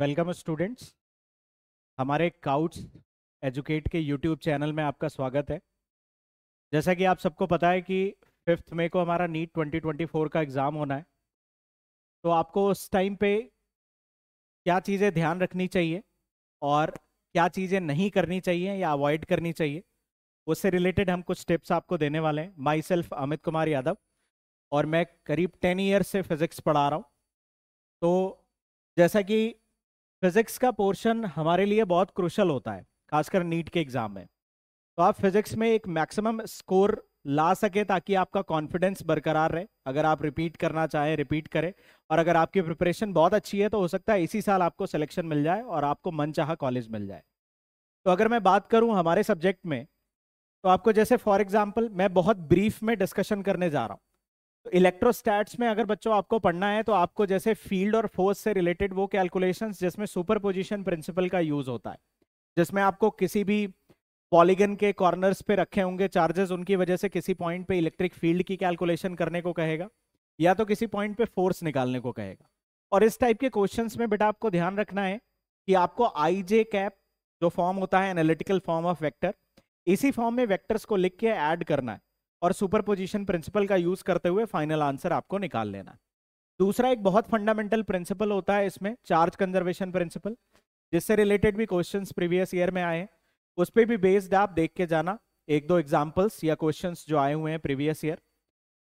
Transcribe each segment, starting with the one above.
welcome students हमारे काउट्स educate के यूट्यूब चैनल में आपका स्वागत है जैसा कि आप सबको पता है कि फिफ्थ मई को हमारा नीट 2024 का एग्ज़ाम होना है तो आपको उस टाइम पे क्या चीज़ें ध्यान रखनी चाहिए और क्या चीज़ें नहीं करनी चाहिए या अवॉइड करनी चाहिए उससे रिलेटेड हम कुछ टिप्स आपको देने वाले हैं माई सेल्फ अमित कुमार यादव और मैं करीब टेन ईयर से फिज़िक्स पढ़ा रहा हूँ तो जैसा कि फिज़िक्स का पोर्शन हमारे लिए बहुत क्रूशल होता है खासकर नीट के एग्ज़ाम में तो आप फिज़िक्स में एक मैक्सिमम स्कोर ला सके ताकि आपका कॉन्फिडेंस बरकरार रहे अगर आप रिपीट करना चाहें रिपीट करें और अगर आपकी प्रिपरेशन बहुत अच्छी है तो हो सकता है इसी साल आपको सिलेक्शन मिल जाए और आपको मन कॉलेज मिल जाए तो अगर मैं बात करूं हमारे सब्जेक्ट में तो आपको जैसे फॉर एग्जाम्पल मैं बहुत ब्रीफ में डिस्कशन करने जा रहा हूँ तो इलेक्ट्रोस्टैट्स में अगर बच्चों आपको पढ़ना है तो आपको जैसे फील्ड और फोर्स से रिलेटेड वो कैलकुलेशन जिसमें सुपर पोजिशन प्रिंसिपल का यूज होता है जिसमें आपको किसी भी पॉलीगन के कॉर्नर्स पे रखे होंगे चार्जेस उनकी वजह से किसी पॉइंट पे इलेक्ट्रिक फील्ड की कैलकुलेशन करने को कहेगा या तो किसी पॉइंट पे फोर्स निकालने को कहेगा और इस टाइप के क्वेश्चंस में बेटा आपको ध्यान रखना है कि आपको आई जे कैप जो फॉर्म होता है एनालिटिकल फॉर्म ऑफ वेक्टर इसी फॉर्म में वेक्टर्स को लिख के ऐड करना है और सुपरपोजिशन प्रिंसिपल का यूज करते हुए फाइनल आंसर आपको निकाल लेना दूसरा एक बहुत फंडामेंटल प्रिंसिपल होता है इसमें चार्ज कंजर्वेशन प्रिंसिपल जिससे रिलेटेड भी क्वेश्चन प्रीवियस ईयर में आए हैं उस पर भी बेस्ड आप देख के जाना एक दो एग्जाम्पल्स या क्वेश्चन जो आए हुए हैं प्रीवियस ईयर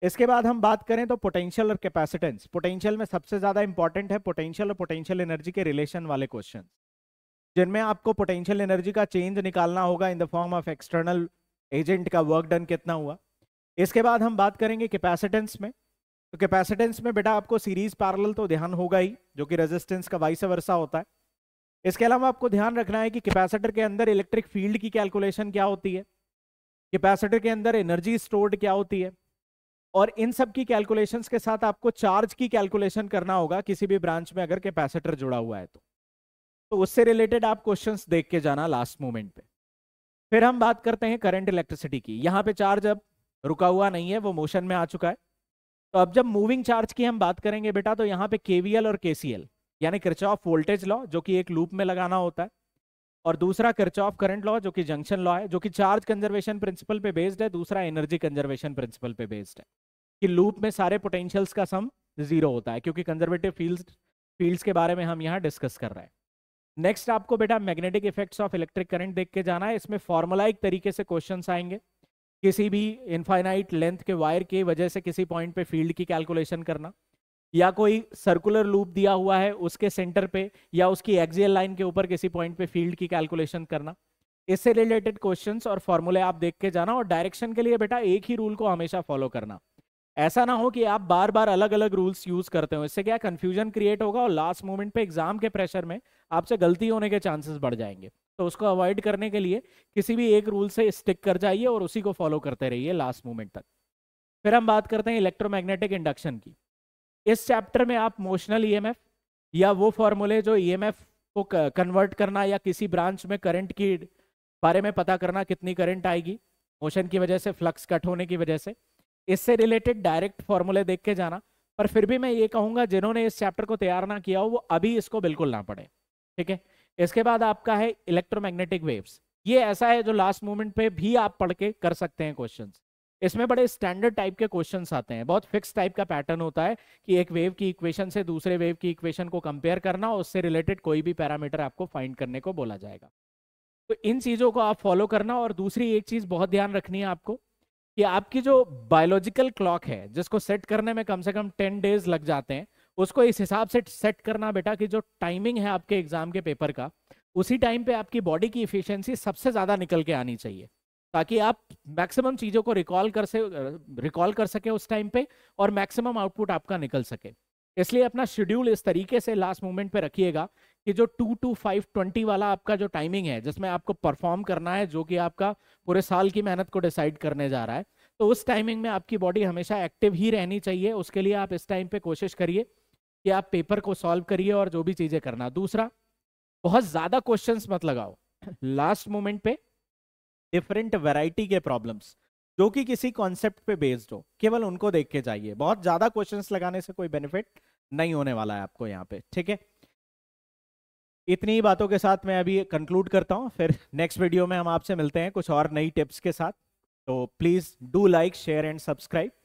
इसके बाद हम बात करें तो पोटेंशियल और कैपेसिटेंस पोटेंशियल में सबसे ज्यादा इंपॉर्टेंट है पोटेंशियल और पोटेंशियल एनर्जी के रिलेशन वाले क्वेश्चन जिनमें आपको पोटेंशियल एनर्जी का चेंज निकालना होगा in the form of external agent का वर्क डन कितना हुआ इसके बाद हम बात करेंगे कैपेसिटेंस में तो कैपेसिटेंस में बेटा आपको सीरीज पैरेलल तो ध्यान होगा ही जो कि रेजिस्टेंस का वाइस वर्षा होता है इसके अलावा आपको ध्यान रखना है कि कैपेसिटर के अंदर इलेक्ट्रिक फील्ड की कैलकुलेशन क्या होती है कैपेसिटर के अंदर एनर्जी स्टोर्ड क्या होती है और इन सब की कैलकुलेशंस के साथ आपको चार्ज की कैलकुलेशन करना होगा किसी भी ब्रांच में अगर कैपेसिटर जुड़ा हुआ है तो तो उससे रिलेटेड आप क्वेश्चंस देख के जाना लास्ट मोमेंट पे फिर हम बात करते हैं करंट इलेक्ट्रिसिटी की यहाँ पे चार्ज अब रुका हुआ नहीं है वो मोशन में आ चुका है तो अब जब मूविंग चार्ज की हम बात करेंगे बेटा तो यहाँ पे केवीएल और केसीएल यानी ऑफ वोल्टेज लॉ जो कि एक लूप में लगाना होता है और दूसरा ऑफ करंट लॉ जो कि जंक्शन लॉ है जो कि चार्ज कंजर्वेशन प्रिंसिपल पे बेस्ड है दूसरा एनर्जी कंजर्वेशन प्रिंसिपल पे बेस्ड है कि लूप में सारे पोटेंशियल्स का सम जीरो होता है क्योंकि कंजर्वेटिव फील्ड फील्ड्स के बारे में हम यहाँ डिस्कस कर रहे हैं नेक्स्ट आपको बेटा magnetic effects of electric current देख के जाना है इसमें फॉर्मुलाइक तरीके से क्वेश्चन आएंगे किसी भी इनफाइनाइट लेंथ के वायर की वजह से किसी पॉइंट पे फील्ड की कैलकुलेशन करना या कोई सर्कुलर लूप दिया हुआ है उसके सेंटर पे या उसकी एक्जियल लाइन के ऊपर किसी पॉइंट पे फील्ड की कैलकुलेशन करना इससे रिलेटेड क्वेश्चन और फॉर्मूले आप देख के जाना और डायरेक्शन के लिए बेटा एक ही रूल को हमेशा फॉलो करना ऐसा ना हो कि आप बार बार अलग अलग रूल्स यूज करते हो इससे क्या कंफ्यूजन क्रिएट होगा और लास्ट मोमेंट पे एग्जाम के प्रेशर में आपसे गलती होने के चांसेस बढ़ जाएंगे तो उसको अवॉइड करने के लिए किसी भी एक रूल से स्टिक कर जाइए और उसी को फॉलो करते रहिए लास्ट मोमेंट तक फिर हम बात करते हैं इलेक्ट्रोमैग्नेटिक इंडक्शन की इस चैप्टर में आप मोशनल ई e या वो फॉर्मूले जो ई e को कन्वर्ट करना या किसी ब्रांच में करंट की बारे में पता करना कितनी करंट आएगी मोशन की वजह से फ्लक्स कट होने की वजह से इससे रिलेटेड डायरेक्ट फॉर्मूले देख के जाना पर फिर भी मैं ये कहूंगा जिन्होंने इस चैप्टर को तैयार ना किया हो वो अभी इसको बिल्कुल ना पढ़े ठीक है इसके बाद आपका है इलेक्ट्रोमैग्नेटिक वेव्स ये ऐसा है जो लास्ट मोमेंट पे भी आप पढ़ के कर सकते हैं क्वेश्चंस इसमें बड़े स्टैंडर्ड टाइप के क्वेश्चंस आते हैं बहुत फिक्स टाइप का पैटर्न होता है कि एक वेव की इक्वेशन से दूसरे वेव की इक्वेशन को कंपेयर करना और उससे रिलेटेड कोई भी पैरामीटर आपको फाइंड करने को बोला जाएगा तो इन चीज़ों को आप फॉलो करना और दूसरी एक चीज़ बहुत ध्यान रखनी है आपको कि आपकी जो बायोलॉजिकल क्लॉक है जिसको सेट करने में कम से कम टेन डेज लग जाते हैं उसको इस हिसाब से सेट करना बेटा कि जो टाइमिंग है आपके एग्जाम के पेपर का उसी टाइम पे आपकी बॉडी की इफिशियंसी सबसे ज़्यादा निकल के आनी चाहिए ताकि आप मैक्सिमम चीज़ों को रिकॉल कर से रिकॉल कर सके उस टाइम पे और मैक्सिमम आउटपुट आपका निकल सके इसलिए अपना शेड्यूल इस तरीके से लास्ट मोमेंट पे रखिएगा कि जो टू टू फाइव ट्वेंटी वाला आपका जो टाइमिंग है जिसमें आपको परफॉर्म करना है जो कि आपका पूरे साल की मेहनत को डिसाइड करने जा रहा है तो उस टाइमिंग में आपकी बॉडी हमेशा एक्टिव ही रहनी चाहिए उसके लिए आप इस टाइम पे कोशिश करिए कि आप पेपर को सॉल्व करिए और जो भी चीज़ें करना दूसरा बहुत ज़्यादा क्वेश्चन मत लगाओ लास्ट मोमेंट पे डिफरेंट वेराइटी के प्रॉब्लम्स जो कि किसी कॉन्सेप्ट पे बेस्ड हो केवल उनको देख के जाइए बहुत ज़्यादा क्वेश्चन लगाने से कोई बेनिफिट नहीं होने वाला है आपको यहाँ पे ठीक है इतनी ही बातों के साथ मैं अभी कंक्लूड करता हूँ फिर नेक्स्ट वीडियो में हम आपसे मिलते हैं कुछ और नई टिप्स के साथ तो please do like share and subscribe